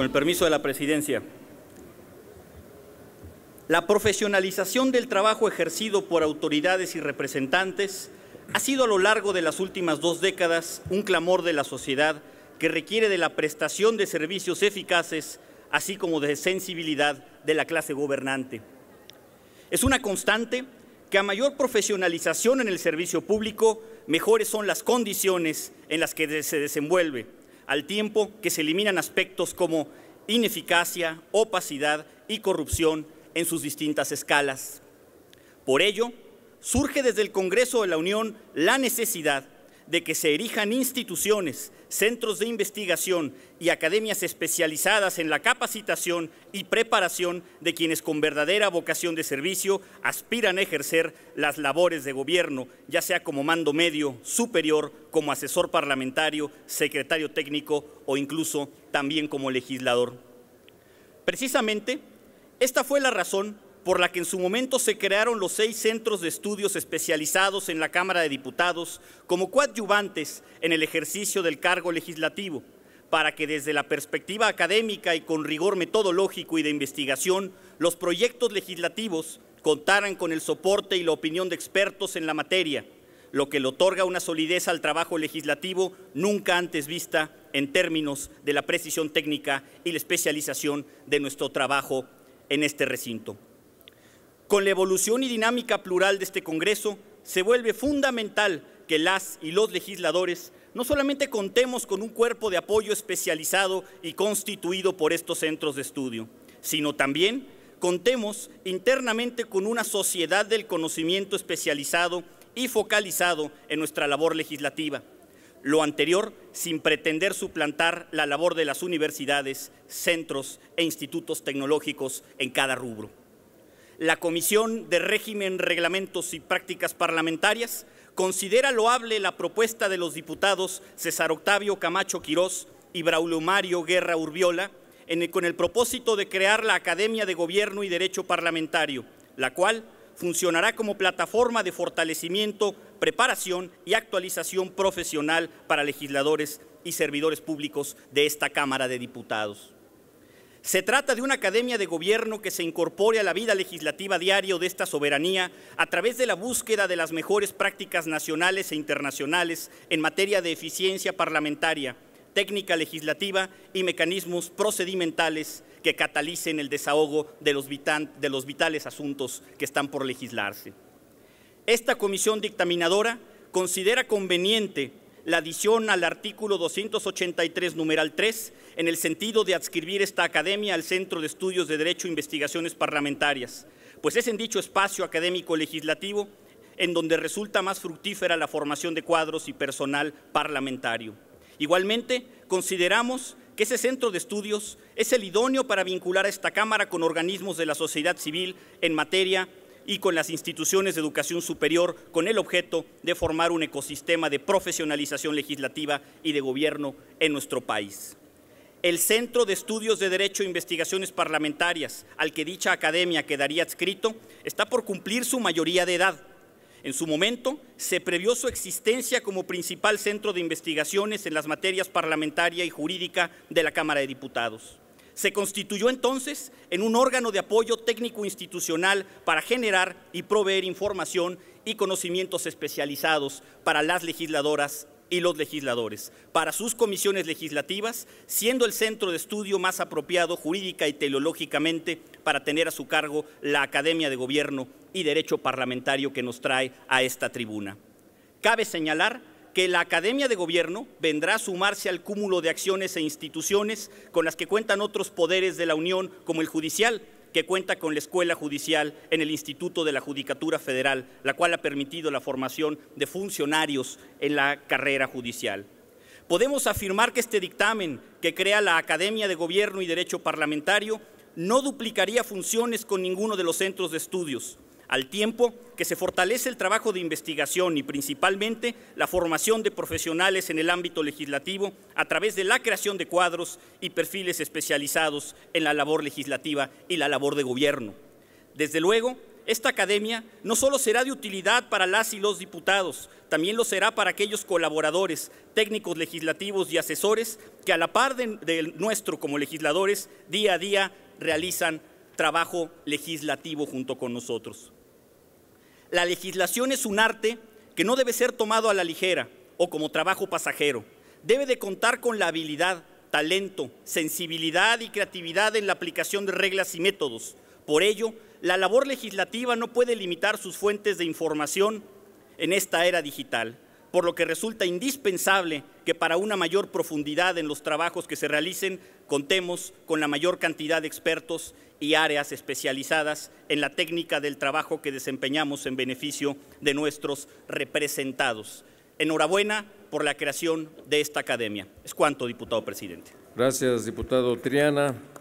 con el permiso de la presidencia. La profesionalización del trabajo ejercido por autoridades y representantes ha sido a lo largo de las últimas dos décadas un clamor de la sociedad que requiere de la prestación de servicios eficaces, así como de sensibilidad de la clase gobernante. Es una constante que a mayor profesionalización en el servicio público, mejores son las condiciones en las que se desenvuelve al tiempo que se eliminan aspectos como ineficacia, opacidad y corrupción en sus distintas escalas. Por ello, surge desde el Congreso de la Unión la necesidad de que se erijan instituciones, centros de investigación y academias especializadas en la capacitación y preparación de quienes con verdadera vocación de servicio aspiran a ejercer las labores de gobierno, ya sea como mando medio, superior, como asesor parlamentario, secretario técnico o incluso también como legislador. Precisamente, esta fue la razón por la que en su momento se crearon los seis centros de estudios especializados en la Cámara de Diputados como coadyuvantes en el ejercicio del cargo legislativo, para que desde la perspectiva académica y con rigor metodológico y de investigación, los proyectos legislativos contaran con el soporte y la opinión de expertos en la materia, lo que le otorga una solidez al trabajo legislativo nunca antes vista en términos de la precisión técnica y la especialización de nuestro trabajo en este recinto. Con la evolución y dinámica plural de este Congreso, se vuelve fundamental que las y los legisladores no solamente contemos con un cuerpo de apoyo especializado y constituido por estos centros de estudio, sino también contemos internamente con una sociedad del conocimiento especializado y focalizado en nuestra labor legislativa. Lo anterior sin pretender suplantar la labor de las universidades, centros e institutos tecnológicos en cada rubro la Comisión de Régimen, Reglamentos y Prácticas Parlamentarias considera loable la propuesta de los diputados César Octavio Camacho Quirós y Braulio Mario Guerra Urbiola con el propósito de crear la Academia de Gobierno y Derecho Parlamentario, la cual funcionará como plataforma de fortalecimiento, preparación y actualización profesional para legisladores y servidores públicos de esta Cámara de Diputados. Se trata de una academia de gobierno que se incorpore a la vida legislativa diario de esta soberanía a través de la búsqueda de las mejores prácticas nacionales e internacionales en materia de eficiencia parlamentaria, técnica legislativa y mecanismos procedimentales que catalicen el desahogo de los, de los vitales asuntos que están por legislarse. Esta comisión dictaminadora considera conveniente la adición al artículo 283, numeral 3, en el sentido de adscribir esta academia al Centro de Estudios de Derecho e Investigaciones Parlamentarias, pues es en dicho espacio académico legislativo en donde resulta más fructífera la formación de cuadros y personal parlamentario. Igualmente, consideramos que ese centro de estudios es el idóneo para vincular a esta Cámara con organismos de la sociedad civil en materia y con las instituciones de educación superior con el objeto de formar un ecosistema de profesionalización legislativa y de gobierno en nuestro país. El Centro de Estudios de Derecho e Investigaciones Parlamentarias, al que dicha academia quedaría adscrito, está por cumplir su mayoría de edad. En su momento, se previó su existencia como principal centro de investigaciones en las materias parlamentaria y jurídica de la Cámara de Diputados. Se constituyó entonces en un órgano de apoyo técnico institucional para generar y proveer información y conocimientos especializados para las legisladoras y los legisladores, para sus comisiones legislativas, siendo el centro de estudio más apropiado jurídica y teleológicamente para tener a su cargo la Academia de Gobierno y Derecho Parlamentario que nos trae a esta tribuna. Cabe señalar que la Academia de Gobierno vendrá a sumarse al cúmulo de acciones e instituciones con las que cuentan otros poderes de la Unión, como el judicial, que cuenta con la Escuela Judicial en el Instituto de la Judicatura Federal, la cual ha permitido la formación de funcionarios en la carrera judicial. Podemos afirmar que este dictamen que crea la Academia de Gobierno y Derecho Parlamentario no duplicaría funciones con ninguno de los centros de estudios, al tiempo que se fortalece el trabajo de investigación y principalmente la formación de profesionales en el ámbito legislativo a través de la creación de cuadros y perfiles especializados en la labor legislativa y la labor de gobierno. Desde luego, esta academia no solo será de utilidad para las y los diputados, también lo será para aquellos colaboradores, técnicos legislativos y asesores que a la par de, nuestro como legisladores día a día realizan trabajo legislativo junto con nosotros. La legislación es un arte que no debe ser tomado a la ligera o como trabajo pasajero. Debe de contar con la habilidad, talento, sensibilidad y creatividad en la aplicación de reglas y métodos. Por ello, la labor legislativa no puede limitar sus fuentes de información en esta era digital, por lo que resulta indispensable para una mayor profundidad en los trabajos que se realicen contemos con la mayor cantidad de expertos y áreas especializadas en la técnica del trabajo que desempeñamos en beneficio de nuestros representados. Enhorabuena por la creación de esta academia. Es cuanto, diputado presidente. Gracias, diputado Triana.